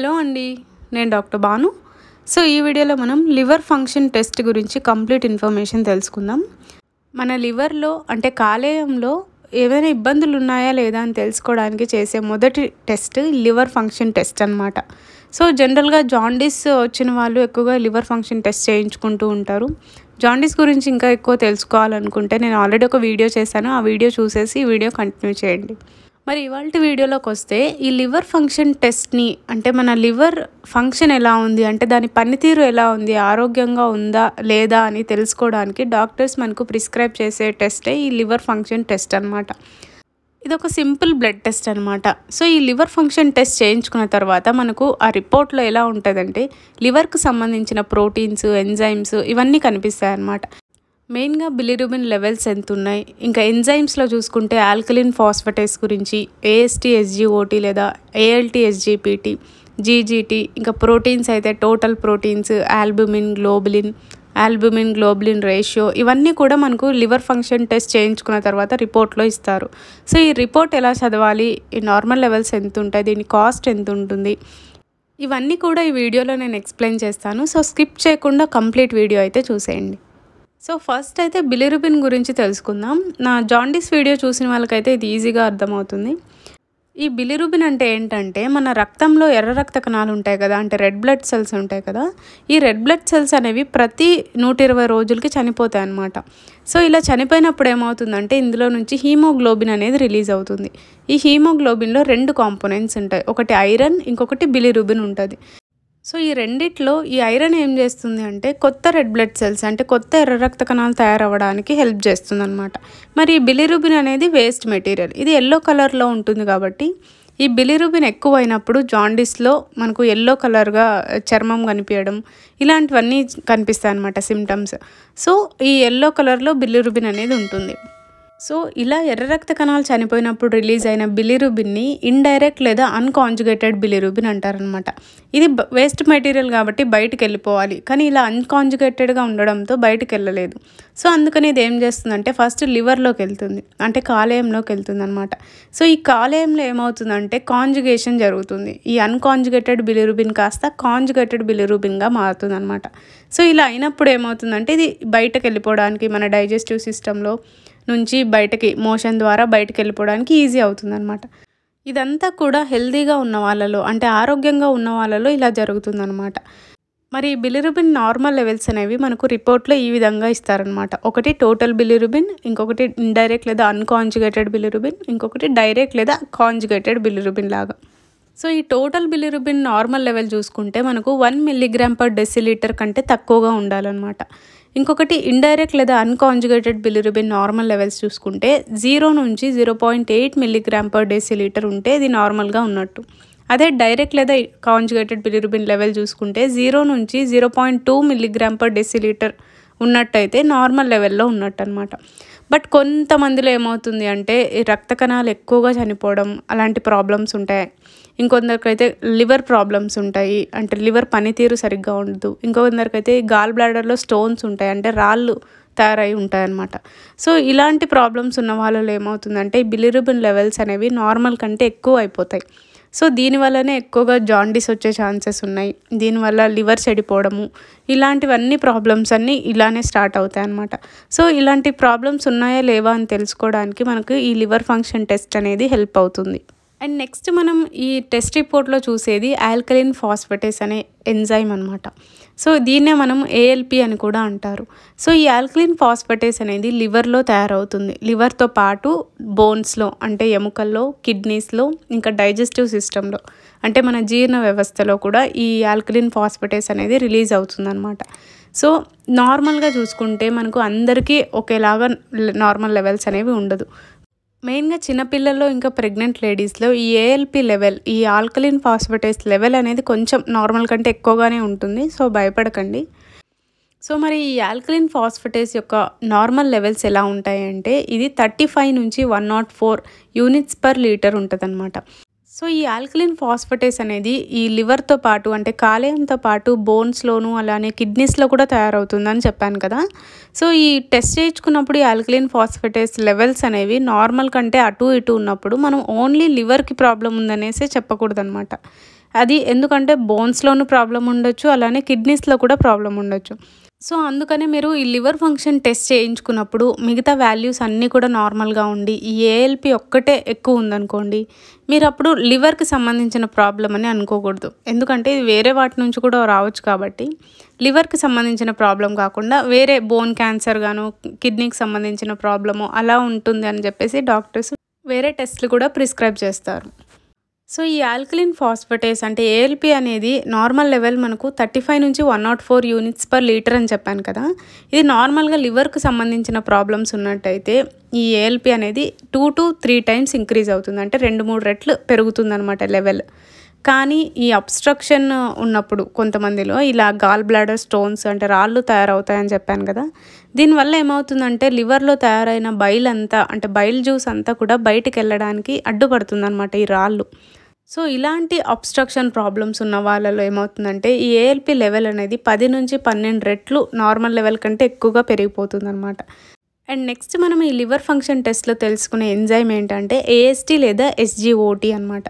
hello అండి నేను doctor Banu so ఈ వీడియోలో మనం లివర్ ఫంక్షన్ టెస్ట్ గురించి కంప్లీట్ ఇన్ఫర్మేషన్ తెలుసుకుందాం మన లివర్లో అంటే కాలేయంలో ఏవైనా ఇబ్బందులు ఉన్నాయా లేదా అని తెలుసుకోవడానికి చేసే మొదటి టెస్ట్ లివర్ ఫంక్షన్ టెస్ట్ అనమాట సో జనరల్గా జాండీస్ వచ్చిన వాళ్ళు ఎక్కువగా లివర్ ఫంక్షన్ టెస్ట్ చేయించుకుంటూ ఉంటారు జాండీస్ గురించి ఇంకా ఎక్కువ తెలుసుకోవాలనుకుంటే నేను ఆల్రెడీ ఒక వీడియో చేశాను ఆ వీడియో చూసేసి ఈ వీడియో కంటిన్యూ చేయండి మరి ఇవాళ వీడియోలోకి వస్తే ఈ లివర్ ఫంక్షన్ టెస్ట్ని అంటే మన లివర్ ఫంక్షన్ ఎలా ఉంది అంటే దాని పనితీరు ఎలా ఉంది ఆరోగ్యంగా ఉందా లేదా అని తెలుసుకోవడానికి డాక్టర్స్ మనకు ప్రిస్క్రైబ్ చేసే టెస్టే ఈ లివర్ ఫంక్షన్ టెస్ట్ అనమాట ఇది ఒక సింపుల్ బ్లడ్ టెస్ట్ అనమాట సో ఈ లివర్ ఫంక్షన్ టెస్ట్ చేయించుకున్న తర్వాత మనకు ఆ రిపోర్ట్లో ఎలా ఉంటుందంటే లివర్కు సంబంధించిన ప్రోటీన్స్ ఎంజైమ్స్ ఇవన్నీ కనిపిస్తాయి అన్నమాట మెయిన్గా బిలిరుబిన్ లెవెల్స్ ఎంత ఉన్నాయి ఇంకా ఎంజైమ్స్లో చూసుకుంటే ఆల్కలిన్ ఫాస్ఫటైస్ గురించి ఏఎస్టీ ఎస్జిఓటీ లేదా ఏఎల్టీ ఎస్జిపిటి జీజీటీ ఇంకా ప్రోటీన్స్ అయితే total proteins albumin globulin albumin globulin ratio ఇవన్నీ కూడా మనకు లివర్ ఫంక్షన్ టెస్ట్ చేయించుకున్న తర్వాత రిపోర్ట్లో ఇస్తారు సో ఈ రిపోర్ట్ ఎలా చదవాలి ఈ నార్మల్ లెవెల్స్ ఎంత ఉంటాయి దీని కాస్ట్ ఎంత ఉంటుంది ఇవన్నీ కూడా ఈ వీడియోలో నేను ఎక్స్ప్లెయిన్ చేస్తాను సో స్కిప్ చేయకుండా కంప్లీట్ వీడియో అయితే చూసేయండి సో ఫస్ట్ అయితే బిలిరుబిన్ గురించి తెలుసుకుందాం నా జాండీస్ వీడియో చూసిన వాళ్ళకైతే ఇది ఈజీగా అర్థమవుతుంది ఈ బిలిరుబిన్ అంటే ఏంటంటే మన రక్తంలో ఎర్ర రక్త కణాలు ఉంటాయి కదా అంటే రెడ్ బ్లడ్ సెల్స్ ఉంటాయి కదా ఈ రెడ్ బ్లడ్ సెల్స్ అనేవి ప్రతి నూట ఇరవై రోజులకి చనిపోతాయి అన్నమాట సో ఇలా చనిపోయినప్పుడు ఏమవుతుందంటే ఇందులో నుంచి హీమోగ్లోబిన్ అనేది రిలీజ్ అవుతుంది ఈ హీమోగ్లోబిన్లో రెండు కాంపోనెంట్స్ ఉంటాయి ఒకటి ఐరన్ ఇంకొకటి బిలిరుబిన్ ఉంటుంది సో ఈ రెండిట్లో ఈ ఐరన్ ఏం చేస్తుంది అంటే కొత్త రెడ్ బ్లడ్ సెల్స్ అంటే కొత్త ఎర్ర రక్త కణాలు తయారవ్వడానికి హెల్ప్ చేస్తుంది అనమాట మరి ఈ బిలిరుబిన్ అనేది వేస్ట్ మెటీరియల్ ఇది ఎల్లో కలర్లో ఉంటుంది కాబట్టి ఈ బిలిరుబిన్ ఎక్కువైనప్పుడు జాండీస్లో మనకు ఎల్లో కలర్గా eh, చర్మం కనిపించడం ఇలాంటివన్నీ కనిపిస్తాయి అనమాట సిమ్టమ్స్ సో ఈ ఎల్లో కలర్లో బిలిరుబిన్ అనేది ఉంటుంది సో ఇలా ఎర్ర రక్త కణాలు చనిపోయినప్పుడు రిలీజ్ అయిన బిలిరుబిన్ని ఇండైరెక్ట్ లేదా అన్కాంజుగేటెడ్ బిలిరుబిన్ అంటారనమాట ఇది వేస్ట్ మెటీరియల్ కాబట్టి బయటకు వెళ్ళిపోవాలి కానీ ఇలా అన్కాంజుగేటెడ్గా ఉండడంతో బయటకు వెళ్ళలేదు సో అందుకని ఇది ఏం చేస్తుందంటే ఫస్ట్ లివర్లోకి వెళ్తుంది అంటే కాలేయంలోకి వెళ్తుంది అనమాట సో ఈ కాలేయంలో ఏమవుతుందంటే కాంజుగేషన్ జరుగుతుంది ఈ అన్కాంజుగేటెడ్ బిలిరుబిన్ కాస్త కాంజుగేటెడ్ బిలిరుబిన్గా మారుతుంది అనమాట సో ఇలా అయినప్పుడు ఏమవుతుందంటే ఇది బయటకు వెళ్ళిపోవడానికి మన డైజెస్టివ్ సిస్టంలో నుంచి బయటకి మోషన్ ద్వారా బయటకు వెళ్ళిపోవడానికి ఈజీ అవుతుందన్నమాట ఇదంతా కూడా హెల్దీగా ఉన్న వాళ్ళలో అంటే ఆరోగ్యంగా ఉన్న వాళ్ళలో ఇలా జరుగుతుందన్నమాట మరి బిలిరుబిన్ నార్మల్ లెవెల్స్ అనేవి మనకు రిపోర్ట్లో ఈ విధంగా ఇస్తారనమాట ఒకటి టోటల్ బిలిరుబిన్ ఇంకొకటి ఇండైరెక్ట్ లేదా అన్కాంజుగేటెడ్ బిలిరుబిన్ ఇంకొకటి డైరెక్ట్ లేదా కాంజుగేటెడ్ బిలిరుబిన్ లాగా సో ఈ టోటల్ బిలిరుబిన్ నార్మల్ లెవెల్ చూసుకుంటే మనకు వన్ మిల్లీగ్రామ్ పర్ డెసిలీటర్ కంటే తక్కువగా ఉండాలన్నమాట ఇంకొకటి ఇండైరెక్ట్ లేదా అన్కాంజుగేటెడ్ బిలిరుబిన్ నార్మల్ లెవెల్స్ చూసుకుంటే జీరో నుంచి zero point eight milligram per decilitre ఉంటే ఇది నార్మల్గా ఉన్నట్టు అదే డైరెక్ట్ లేదా కాంజుగేటెడ్ బిలిరుబిన్ లెవెల్ చూసుకుంటే జీరో నుంచి zero point two milligram per decilitre ఉన్నట్టయితే నార్మల్ లెవెల్లో ఉన్నట్టు అనమాట బట్ కొంతమందిలో ఏమవుతుంది అంటే రక్త కణాలు ఎక్కువగా చనిపోవడం అలాంటి ప్రాబ్లమ్స్ ఉంటాయి ఇంకొందరికైతే లివర్ ప్రాబ్లమ్స్ ఉంటాయి అంటే లివర్ పనితీరు సరిగ్గా ఉండదు ఇంకొందరికైతే గాల్ బ్లాడర్లో స్టోన్స్ ఉంటాయి అంటే రాళ్ళు తయారై ఉంటాయన్నమాట సో ఇలాంటి ప్రాబ్లమ్స్ ఉన్న వాళ్ళలో ఏమవుతుందంటే బిలిరుబిన్ లెవెల్స్ అనేవి నార్మల్ కంటే ఎక్కువ అయిపోతాయి సో దీనివల్లనే ఎక్కువగా జాండీస్ వచ్చే ఛాన్సెస్ ఉన్నాయి దీనివల్ల లివర్ చెడిపోవడము ఇలాంటివన్నీ ప్రాబ్లమ్స్ అన్నీ ఇలానే స్టార్ట్ అవుతాయి అనమాట సో ఇలాంటి ప్రాబ్లమ్స్ ఉన్నాయా లేవా అని తెలుసుకోవడానికి మనకు ఈ లివర్ ఫంక్షన్ టెస్ట్ అనేది హెల్ప్ అవుతుంది అండ్ నెక్స్ట్ మనం ఈ టెస్ట్ రిపోర్ట్లో చూసేది ఆల్కలిన్ ఫాస్ఫటేస్ అనే ఎంజైమ్ అనమాట సో దీన్నే మనం ఏఎల్పి అని కూడా అంటారు సో ఈ ఆల్కలిన్ ఫాస్ఫటేస్ అనేది లివర్లో తయారవుతుంది లివర్తో పాటు బోన్స్లో అంటే ఎముకల్లో కిడ్నీస్లో ఇంకా డైజెస్టివ్ సిస్టంలో అంటే మన జీర్ణ వ్యవస్థలో కూడా ఈ ఆల్కలిన్ ఫాస్ఫటేస్ అనేది రిలీజ్ అవుతుందన్నమాట సో నార్మల్గా చూసుకుంటే మనకు అందరికీ ఒకేలాగా నార్మల్ లెవెల్స్ అనేవి ఉండదు మెయిన్గా చిన్నపిల్లల్లో ఇంకా ప్రెగ్నెంట్ లేడీస్లో ఈ ఏఎల్పి లెవెల్ ఈ ఆల్కలిన్ ఫాస్ఫటైస్ లెవెల్ అనేది కొంచెం నార్మల్ కంటే ఎక్కువగానే ఉంటుంది సో భయపడకండి సో మరి ఈ ఆల్కలిన్ ఫాస్ఫటైస్ యొక్క నార్మల్ లెవెల్స్ ఎలా ఉంటాయంటే ఇది థర్టీ ఫైవ్ నుంచి one nought four units per litre ఉంటుందన్నమాట సో ఈ ఆల్కలిన్ ఫాస్ఫటేస్ అనేది ఈ లివర్తో పాటు అంటే కాలేయంతో పాటు బోన్స్లోను అలానే కిడ్నీస్లో కూడా తయారవుతుందని చెప్పాను కదా సో ఈ టెస్ట్ చేయించుకున్నప్పుడు ఈ ఆల్కలిన్ ఫాస్ఫటేస్ లెవెల్స్ అనేవి నార్మల్ కంటే అటు ఇటు ఉన్నప్పుడు మనం ఓన్లీ లివర్కి ప్రాబ్లం ఉందనేసి చెప్పకూడదు అనమాట అది ఎందుకంటే బోన్స్లోనూ ప్రాబ్లం ఉండొచ్చు అలానే కిడ్నీస్లో కూడా ప్రాబ్లం ఉండొచ్చు సో అందుకనే మీరు ఈ లివర్ ఫంక్షన్ టెస్ట్ చేయించుకున్నప్పుడు మిగతా వాల్యూస్ అన్నీ కూడా నార్మల్గా ఉండి ఈ ఏఎల్పి ఒక్కటే ఎక్కువ ఉందనుకోండి మీరు అప్పుడు లివర్కి సంబంధించిన ప్రాబ్లం అని అనుకోకూడదు ఎందుకంటే ఇది వేరే వాటి నుంచి కూడా రావచ్చు కాబట్టి లివర్కి సంబంధించిన ప్రాబ్లం కాకుండా వేరే బోన్ క్యాన్సర్ గాను కిడ్నీకి సంబంధించిన ప్రాబ్లము అలా ఉంటుంది అని చెప్పేసి డాక్టర్స్ వేరే టెస్ట్లు కూడా ప్రిస్క్రైబ్ చేస్తారు సో ఈ ఆల్కలిన్ ఫాస్ఫటేస్ అంటే ఏఎల్పి అనేది నార్మల్ లెవెల్ మనకు థర్టీ ఫైవ్ నుంచి one nought four units per litre అని చెప్పాను కదా ఇది నార్మల్గా లివర్కు సంబంధించిన ప్రాబ్లమ్స్ ఉన్నట్టయితే ఈ ఏఎల్పి అనేది two to three times increase అవుతుంది అంటే రెండు మూడు రెట్లు అనమాట లెవెల్ కానీ ఈ అబ్స్ట్రక్షన్ ఉన్నప్పుడు కొంతమందిలో ఇలా గాల్ బ్లాడర్ స్టోన్స్ అంటే రాళ్ళు తయారవుతాయని చెప్పాను కదా దీనివల్ల ఏమవుతుందంటే లివర్లో తయారైన బైల్ అంతా అంటే బైల్ జ్యూస్ అంతా కూడా బయటికి వెళ్ళడానికి అనమాట ఈ రాళ్ళు సో ఇలాంటి అబ్స్ట్రక్షన్ ప్రాబ్లమ్స్ ఉన్న వాళ్ళలో ఏమవుతుందంటే ఈ ఏఎల్పి లెవెల్ అనేది పది నుంచి పన్నెండు రెట్లు నార్మల్ లెవెల్ కంటే ఎక్కువగా అనమాట అండ్ నెక్స్ట్ మనం ఈ లివర్ ఫంక్షన్ టెస్ట్లో తెలుసుకునే ఎంజైమ్ ఏంటంటే ఏఎస్టీ లేదా ఎస్జిఓటీ అనమాట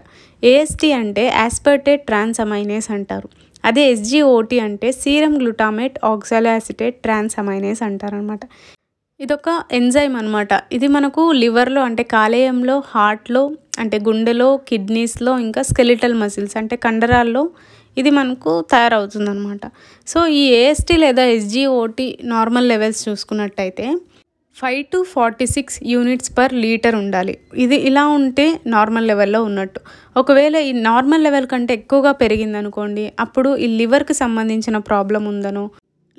ఏఎస్టీ అంటే యాస్పర్టేట్ ట్రాన్స్ అమైనేస్ అంటారు అదే ఎస్జిఓటీ అంటే సీరం గ్లూటామేట్ ఆక్సాలాసిటేట్ ట్రాన్స్ అమైనేస్ అంటారనమాట ఇదొక ఎంజైమ్ అనమాట ఇది మనకు లివర్లో అంటే కాలేయంలో హార్ట్లో అంటే గుండెలో కిడ్నీస్లో ఇంకా స్కెలిటల్ మసిల్స్ అంటే కండరాల్లో ఇది మనకు తయారవుతుంది అనమాట సో ఈ ఏఎస్టీ లేదా ఎస్జిఓటి నార్మల్ లెవెల్స్ చూసుకున్నట్టయితే five to forty six units per litre ఉండాలి ఇది ఇలా ఉంటే నార్మల్ లెవెల్లో ఉన్నట్టు ఒకవేళ ఈ నార్మల్ లెవెల్ కంటే ఎక్కువగా పెరిగిందనుకోండి అప్పుడు ఈ లివర్కి సంబంధించిన ప్రాబ్లం ఉందనో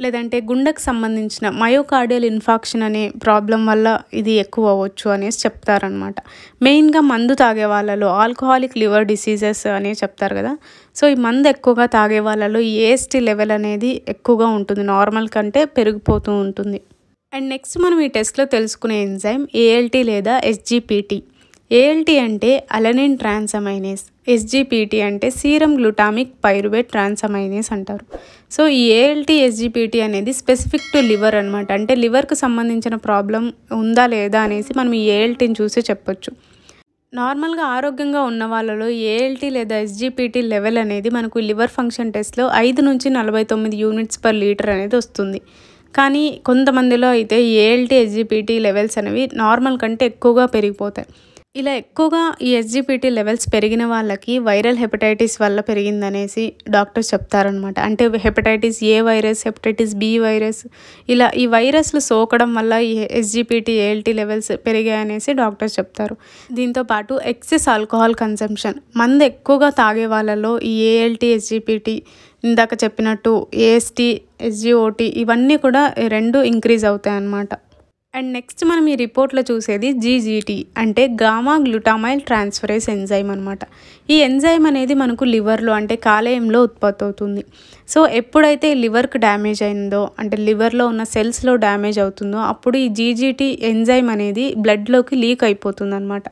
లేదంటే గుండెకు సంబంధించిన మయోకార్డియల్ ఇన్ఫాక్షన్ అనే ప్రాబ్లం వల్ల ఇది ఎక్కువ అవ్వచ్చు అనేసి చెప్తారనమాట మెయిన్గా మందు తాగే వాళ్ళలో ఆల్కహాలిక్ లివర్ డిసీజెస్ అనే చెప్తారు కదా సో ఈ మందు ఎక్కువగా తాగే వాళ్ళలో ఏఎస్టీ లెవెల్ అనేది ఎక్కువగా ఉంటుంది నార్మల్ కంటే పెరిగిపోతూ ఉంటుంది అండ్ నెక్స్ట్ మనం ఈ టెస్ట్లో తెలుసుకునే ఎంజైమ్ ఏఎల్టీ లేదా ఎస్జిపిటీ ఏఎల్టీ అంటే అలనిన్ ట్రాన్సమైనేస్ ఎస్జిపిటి అంటే సీరం గ్లుటామిక్ పైరువేట్ ట్రాన్సమైనేస్ అంటారు సో ఈ ఏఎల్టీ ఎస్జిపిటి అనేది స్పెసిఫిక్ టు లివర్ అనమాట అంటే లివర్కు సంబంధించిన ప్రాబ్లం ఉందా లేదా అనేసి మనం ఈ ఏఎల్టీని చూసి చెప్పొచ్చు నార్మల్గా ఆరోగ్యంగా ఉన్న వాళ్ళలో ఏఎల్టీ లేదా ఎస్జిపిటి లెవెల్ అనేది మనకు లివర్ ఫంక్షన్ టెస్ట్లో ఐదు నుంచి నలభై తొమ్మిది యూనిట్స్ పర్ లీటర్ అనేది వస్తుంది కానీ కొంతమందిలో అయితే ఏఎల్టీ ఎస్జిపిటి లెవెల్స్ అనేవి నార్మల్ కంటే ఎక్కువగా పెరిగిపోతాయి ఇలా ఎక్కువగా ఈ ఎస్జిపిటీ లెవెల్స్ పెరిగిన వాళ్ళకి వైరల్ హెపటైటిస్ వల్ల పెరిగిందనేసి డాక్టర్స్ చెప్తారనమాట అంటే hepatitis A virus hepatitis B virus ఇలా ఈ వైరస్లు సోకడం వల్ల ఈ ఎస్జిపిటీ ఏఎల్టీ లెవెల్స్ పెరిగాయనేసి డాక్టర్స్ చెప్తారు దీంతోపాటు ఎక్సెస్ ఆల్కహాల్ కన్సంప్షన్ మంది ఎక్కువగా తాగే వాళ్ళలో ఈ ఏఎల్టీ ఎస్జిపిటి ఇందాక చెప్పినట్టు ఏఎస్టీ ఎస్జిఓటీ ఇవన్నీ కూడా రెండు ఇంక్రీజ్ అవుతాయి అన్నమాట అండ్ నెక్స్ట్ మనం ఈ రిపోర్ట్లో చూసేది జీజీటీ అంటే గామా గ్లూటామైల్ ట్రాన్స్ఫరేస్ ఎంజైమ్ అనమాట ఈ ఎంజైమ్ అనేది మనకు లివర్లో అంటే కాలేయంలో ఉత్పత్తి అవుతుంది సో ఎప్పుడైతే లివర్కి డ్యామేజ్ అయిందో అంటే లివర్లో ఉన్న సెల్స్లో డ్యామేజ్ అవుతుందో అప్పుడు ఈ జీజీటీ ఎంజైమ్ అనేది బ్లడ్లోకి లీక్ అయిపోతుంది అనమాట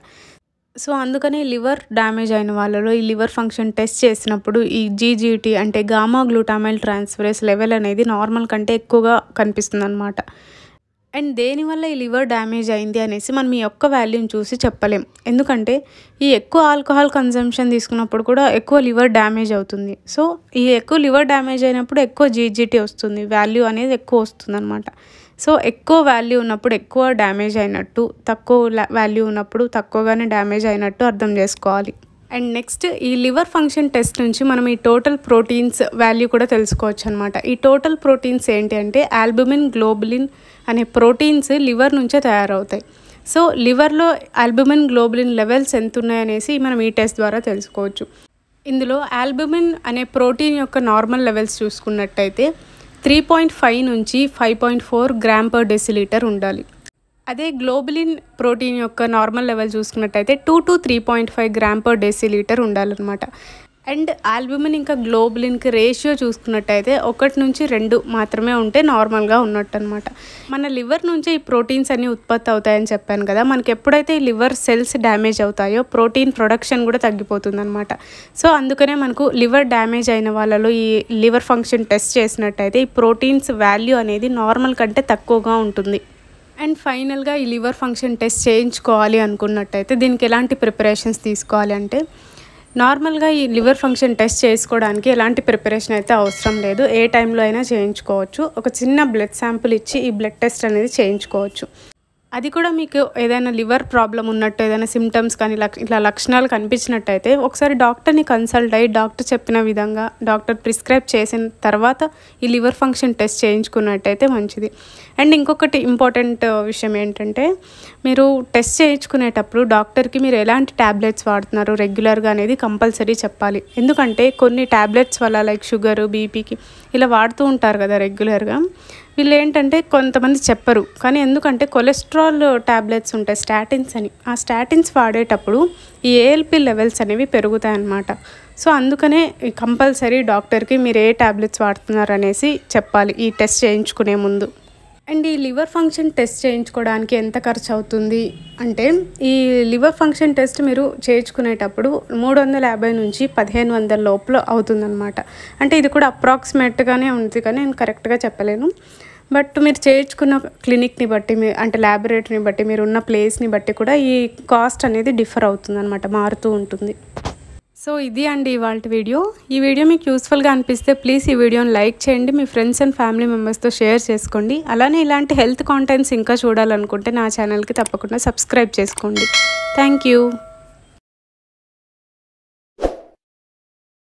సో అందుకనే లివర్ డ్యామేజ్ అయిన వాళ్ళలో ఈ లివర్ ఫంక్షన్ టెస్ట్ చేసినప్పుడు ఈ జీజీటీ అంటే గామా గ్లూటామైల్ ట్రాన్స్ఫరేస్ లెవెల్ అనేది నార్మల్ కంటే ఎక్కువగా కనిపిస్తుంది అనమాట అండ్ దేనివల్ల ఈ లివర్ డ్యామేజ్ అయింది అనేసి మనం ఈ యొక్క వాల్యూని చూసి చెప్పలేం ఎందుకంటే ఈ ఎక్కువ ఆల్కహాల్ కన్జంప్షన్ తీసుకున్నప్పుడు కూడా ఎక్కువ లివర్ డ్యామేజ్ అవుతుంది సో ఈ ఎక్కువ లివర్ డ్యామేజ్ అయినప్పుడు ఎక్కువ జీజీటీ వస్తుంది వాల్యూ అనేది ఎక్కువ వస్తుంది అనమాట సో ఎక్కువ వాల్యూ ఉన్నప్పుడు ఎక్కువ డ్యామేజ్ అయినట్టు తక్కువ వాల్యూ ఉన్నప్పుడు తక్కువగానే డ్యామేజ్ అయినట్టు అర్థం చేసుకోవాలి అండ్ నెక్స్ట్ ఈ లివర్ ఫంక్షన్ టెస్ట్ నుంచి మనం ఈ టోటల్ ప్రోటీన్స్ వాల్యూ కూడా తెలుసుకోవచ్చు అనమాట ఈ టోటల్ ప్రోటీన్స్ ఏంటి అంటే ఆల్బుమిన్ గ్లోబులిన్ అనే ప్రోటీన్స్ లివర్ నుంచే తయారవుతాయి సో లివర్లో ఆల్బుమిన్ గ్లోబులిన్ లెవెల్స్ ఎంత ఉన్నాయనేసి మనం ఈ టెస్ట్ ద్వారా తెలుసుకోవచ్చు ఇందులో ఆల్బుమిన్ అనే ప్రోటీన్ యొక్క నార్మల్ లెవెల్స్ చూసుకున్నట్టయితే త్రీ పాయింట్ ఫైవ్ నుంచి five point four gram per decilitre ఉండాలి అదే గ్లోబలిన్ ప్రోటీన్ యొక్క నార్మల్ లెవెల్ చూసుకున్నట్టయితే two to three point five gram per decilitre ఉండాలన్నమాట అండ్ ఆల్బుమిన్ ఇంకా గ్లోబలిన్కి రేషియో చూసుకున్నట్టయితే ఒకటి నుంచి రెండు మాత్రమే ఉంటే నార్మల్గా ఉన్నట్టు అనమాట మన లివర్ నుంచి ఈ ప్రోటీన్స్ అన్నీ ఉత్పత్తి అవుతాయని చెప్పాను కదా మనకి ఎప్పుడైతే ఈ లివర్ సెల్స్ డ్యామేజ్ అవుతాయో ప్రోటీన్ ప్రొడక్షన్ కూడా తగ్గిపోతుంది అనమాట సో అందుకనే మనకు లివర్ డ్యామేజ్ అయిన వాళ్ళలో ఈ లివర్ ఫంక్షన్ టెస్ట్ చేసినట్టయితే ఈ ప్రోటీన్స్ వాల్యూ అనేది నార్మల్ కంటే తక్కువగా ఉంటుంది అండ్ ఫైనల్గా ఈ లివర్ ఫంక్షన్ టెస్ట్ చేయించుకోవాలి అనుకున్నట్టయితే దీనికి ఎలాంటి ప్రిపరేషన్స్ తీసుకోవాలి అంటే నార్మల్గా ఈ లివర్ ఫంక్షన్ టెస్ట్ చేసుకోవడానికి ఎలాంటి ప్రిపరేషన్ అయితే అవసరం లేదు ఏ టైంలో అయినా చేయించుకోవచ్చు ఒక చిన్న బ్లడ్ శాంపుల్ ఇచ్చి ఈ బ్లడ్ టెస్ట్ అనేది చేయించుకోవచ్చు అది కూడా మీకు ఏదైనా లివర్ ప్రాబ్లం ఉన్నట్టు ఏదైనా సిమ్టమ్స్ కానీ ఇట్లా లక్షణాలు కనిపించినట్టయితే ఒకసారి డాక్టర్ని కన్సల్ట్ అయ్యి డాక్టర్ చెప్పిన విధంగా డాక్టర్ ప్రిస్క్రైబ్ చేసిన తర్వాత ఈ లివర్ ఫంక్షన్ టెస్ట్ చేయించుకున్నట్టయితే మంచిది అండ్ ఇంకొకటి ఇంపార్టెంట్ విషయం ఏంటంటే మీరు టెస్ట్ చేయించుకునేటప్పుడు డాక్టర్కి మీరు ఎలాంటి ట్యాబ్లెట్స్ వాడుతున్నారు రెగ్యులర్గా అనేది కంపల్సరీ చెప్పాలి ఎందుకంటే కొన్ని ట్యాబ్లెట్స్ వల్ల లైక్ షుగర్ బీపీకి ఇలా వాడుతూ ఉంటారు కదా రెగ్యులర్గా వీళ్ళు ఏంటంటే కొంతమంది చెప్పరు కానీ ఎందుకంటే కొలెస్ట్రాల్ ట్యాబ్లెట్స్ ఉంటాయి స్టాటిన్స్ అని ఆ స్టాటిన్స్ వాడేటప్పుడు ఈ ఏఎల్పి లెవెల్స్ అనేవి పెరుగుతాయన్నమాట సో అందుకనే కంపల్సరీ డాక్టర్కి మీరు ఏ ట్యాబ్లెట్స్ వాడుతున్నారు అనేసి చెప్పాలి ఈ టెస్ట్ చేయించుకునే ముందు అండ్ ఈ లివర్ ఫంక్షన్ టెస్ట్ చేయించుకోవడానికి ఎంత ఖర్చు అవుతుంది అంటే ఈ లివర్ ఫంక్షన్ టెస్ట్ మీరు చేయించుకునేటప్పుడు మూడు వందల యాభై నుంచి పదిహేను వందల లోపల అవుతుందన్నమాట అంటే ఇది కూడా అప్రాక్సిమేట్గానే ఉంది కానీ నేను కరెక్ట్గా చెప్పలేను బట్ మీరు చేయించుకున్న క్లినిక్ని బట్టి మీ అంటే ల్యాబొరేటరీని బట్టి మీరు ఉన్న ప్లేస్ని బట్టి కూడా ఈ కాస్ట్ అనేది డిఫర్ అవుతుంది అనమాట మారుతూ ఉంటుంది సో ఇది అండి ఇవాళ వీడియో ఈ వీడియో మీకు యూస్ఫుల్గా అనిపిస్తే ప్లీజ్ ఈ వీడియోని లైక్ చేయండి మీ ఫ్రెండ్స్ అండ్ ఫ్యామిలీ మెంబర్స్తో షేర్ చేసుకోండి అలానే ఇలాంటి హెల్త్ కాంటెంట్స్ ఇంకా చూడాలనుకుంటే నా ఛానల్కి తప్పకుండా సబ్స్క్రైబ్ చేసుకోండి థ్యాంక్